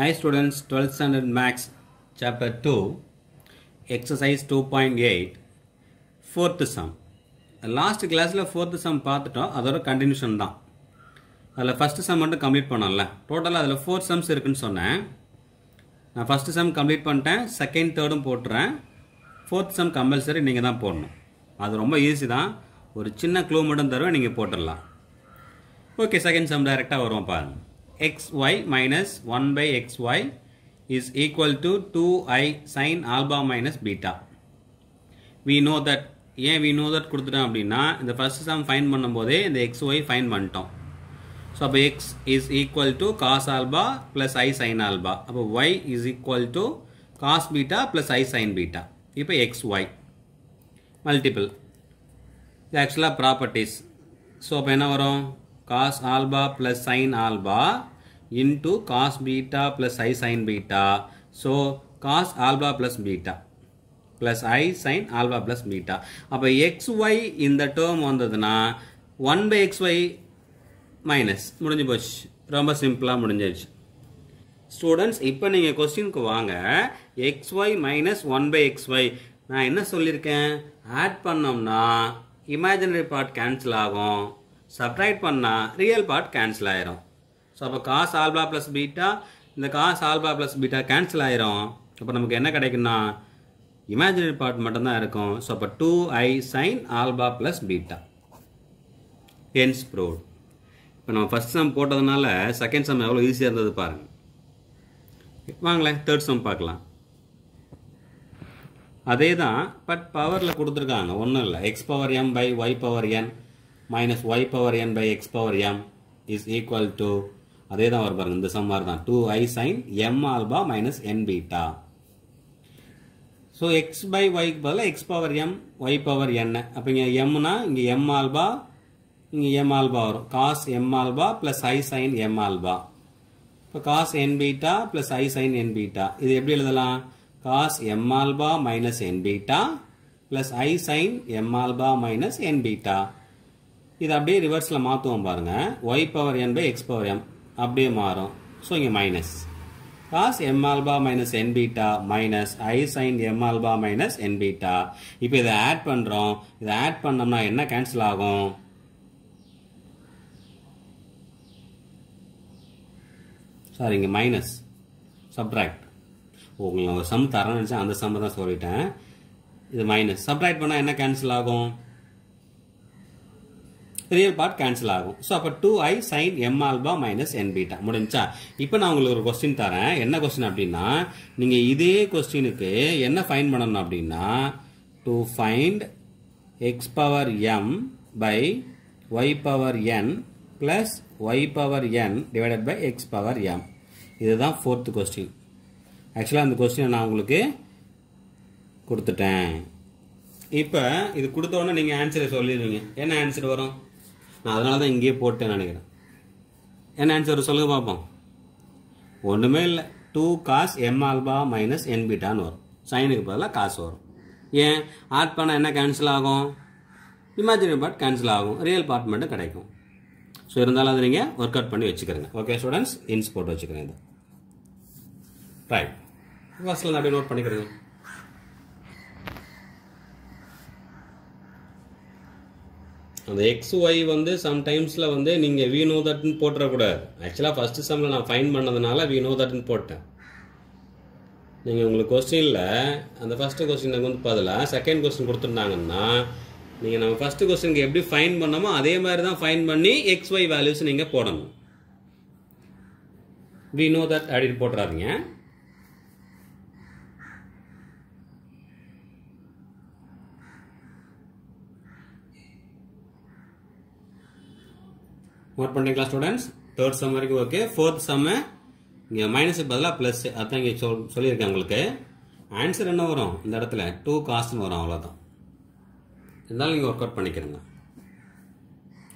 Hi students, 12th standard max chapter 2 exercise 2.8 fourth sum last கிளாஸில் fourth sum பார்த்துட்டோம் அதோட continuation தான் அதில் ஃபஸ்ட்டு சம் மட்டும் கம்ப்ளீட் பண்ணோம்ல டோட்டலாக அதில் ஃபோர் சம்ஸ் இருக்குன்னு சொன்னேன் நான் first சம் கம்ப்ளீட் பண்ணிட்டேன் செகண்ட் தேர்டும் போட்டுறேன் ஃபோர்த் சம் கம்பல்சரி நீங்கள் தான் போடணும் அது ரொம்ப ஈஸி தான் ஒரு சின்ன clue மட்டும் தருவேன் நீங்கள் போட்டுடலாம் ஓகே செகண்ட் சம் டைரெக்டாக வருவோம் பாருங்கள் xy minus 1 by xy is equal to 2i sin alpha minus beta. We know that ஏன் we know that கொடுத்துட்டோம் அப்படின்னா இந்த ஃபர்ஸ்ட் சம் ஃபைன் பண்ணும்போதே இந்த எக்ஸ் ஒய் ஃபைன் பண்ணிட்டோம் ஸோ அப்போ X is equal to cos alpha plus I sine alpha அப்போ Y is equal to cos beta plus I sine beta இப்போ எக்ஸ் ஒய் மல்டிபிள் இது ஆக்சுவலாக ப்ராப்பர்ட்டிஸ் ஸோ அப்போ என்ன வரும் cos alpha plus sin alpha into cos beta plus i sin beta. So, cos alpha plus beta plus i sin alpha plus beta. அப்போ xy இந்த term வந்ததுனா 1 by xy minus முடிஞ்சு போச்சு ரொம்ப சிம்பிளாக முடிஞ்சிருச்சு Students, இப்போ நீங்கள் கொஸ்சின்கு வாங்க xy minus one by xy நான் என்ன சொல்லிருக்கேன்? add பண்ணம் நான் imaginary part cancel ஆகும் சப்ட்ராக்ட் பண்ணால் ரியல் பார்ட் கேன்சல் ஆயிரும் ஸோ அப்போ காஸ் ஆல்பா ப்ளஸ் பீட்டா இந்த cos alpha plus beta cancel ஆயிரும் அப்போ நமக்கு என்ன கிடைக்குன்னா இமேஜினரி பார்ட் மட்டும்தான் இருக்கும் ஸோ அப்போ two I sine alpha plus beta hence proved இப்போ நம்ம ஃபஸ்ட் சம் போட்டதுனால செகண்ட் சம் எவ்வளோ ஈஸியாக இருந்தது பாருங்கள் வாங்களேன் தேர்ட் சம் பார்க்கலாம் அதே தான் பட் பவரில் கொடுத்துருக்காங்க ஒன்றும் இல்லை X power M by Y power N minus y power n by x power m is equal to அதே தான் வரும் இந்த சம் மாதிரி தான் two I sine M alpha minus N beta so X by ஒய்க்கு பதில் X power M Y power என்ன அப்போ இங்கே எம்னா இங்கே எம் ஆல்பா இங்கே எம் ஆல்பா வரும் cos M alpha plus i sine M alpha இப்போ n beta plus plus sin sine beta இது எப்படி எழுதலாம் cos M alpha minus N beta plus I sine M alpha minus N இது அப்படியே ரிவர்ஸில் மாற்றுவோம் பாருங்கள் Y power N by X power M அப்படியே மாறும் ஸோ இங்கே minus cos M alpha minus N beta minus I sine M alpha minus N beta இப்போ இதை ஆட் பண்ணுறோம் இதை ஆட் பண்ணோம்னா என்ன கேன்சல் ஆகும் சார் இங்கே மைனஸ் சப்ராக்ட் உங்களுக்கு ஒரு சம் தரேன்னு நினச்சேன் அந்த சம்மை தான் சொல்லிட்டேன் இது மைனஸ் சப்ராக்ட் பண்ணால் என்ன கேன்சல் ஆகும் ரியல் பார்ட் கேன்சல் ஆகும் ஸோ அப்போ two I sine alpha minus minus beta முடிஞ்சா இப்போ நான் உங்களுக்கு ஒரு கொஸ்டின் தரேன் என்ன கொஸ்டின் அப்படின்னா நீங்கள் இதே கொஸ்டினுக்கு என்ன ஃபைன் பண்ணணும் அப்படின்னா to find X power M by Y power N plus Y power N divided by X power M இதுதான் फोर्थ கொஸ்டின் ஆக்சுவலாக அந்த क्वेश्चन நான் உங்களுக்கு கொடுத்துட்டேன் இப்போ இது உடனே நீங்கள் ஆன்சரை சொல்லிடுவீங்க என்ன ஆன்சர் வரும் நான் அதனால தான் இங்கேயே போட்டேன் நினைக்கிறேன் என்ன ஆன்சர் சொல்லுங்கள் பார்ப்போம் ஒன்றுமே இல்லை two cos M alpha minus N பீட்டான்னு வரும் சைனுக்கு பதிலாக காசு வரும் ஏன் ஆட் பண்ணால் என்ன கேன்சல் ஆகும் இமேஜினரி பார்ட் கேன்சல் ஆகும் ரியல் பார்ட் மட்டும் கிடைக்கும் ஸோ இருந்தாலும் அதை நீங்கள் ஒர்க் அவுட் பண்ணி வச்சுக்கிறேங்க ஓகே ஸ்டூடெண்ட்ஸ் இன்ஸ் போட்டு வச்சுக்கிறேன் இது ரைட் ஃபஸ்ட்டில் நான் அப்படியே நோட் பண்ணிக்கிறேன் அந்த எக்ஸ் ஒய் வந்து சம்டைம்ஸில் வந்து நீங்கள் வி நோ தட்னு போட்டுறக்கூடாது ஆக்சுவலாக ஃபஸ்ட்டு செம்மில் நான் ஃபைன் பண்ணதுனால வி நோ தட்னு போட்டேன் நீங்கள் உங்களுக்கு கொஸ்டினில் அந்த ஃபஸ்ட்டு எனக்கு வந்து பதிலாக செகண்ட் கொஸ்டின் கொடுத்துருந்தாங்கன்னா நீங்கள் நம்ம ஃபஸ்ட்டு கொஸ்டினுக்கு எப்படி ஃபைன் பண்ணோமோ அதே மாதிரி தான் ஃபைன் பண்ணி எக்ஸ் ஒய் வேல்யூஸ் நீங்கள் போடணும் வி நோ தட் அப்படின்னு போட்டுறாதீங்க நோட் பண்ணிக்கலாம் ஸ்டூடெண்ட்ஸ் தேர்ட் சம் வரைக்கும் ஓகே ஃபோர்த் சம்மு இங்கே மைனஸுக்கு பதிலாக ப்ளஸ் அதான் இங்கே சொல் சொல்லியிருக்கேன் உங்களுக்கு ஆன்சர் என்ன வரும் இந்த இடத்துல டூ காஸ்ட்னு வரும் அவ்வளோதான் இருந்தாலும் நீங்கள் ஒர்க் அவுட் பண்ணிக்கிறங்க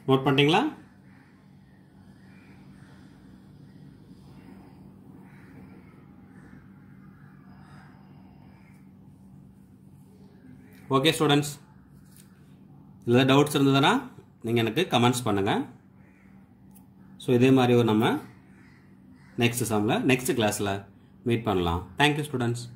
நோட் பண்ணிட்டீங்களா ஓகே ஸ்டூடெண்ட்ஸ் இல்லை டவுட்ஸ் இருந்ததுன்னா நீங்கள் எனக்கு கமெண்ட்ஸ் பண்ணுங்கள் ஸோ இதே மாதிரி ஒரு நம்ம நெக்ஸ்ட் சம்மில் நெக்ஸ்ட் கிளாஸில் மீட் பண்ணலாம் தேங்க்யூ ஸ்டூடெண்ட்ஸ்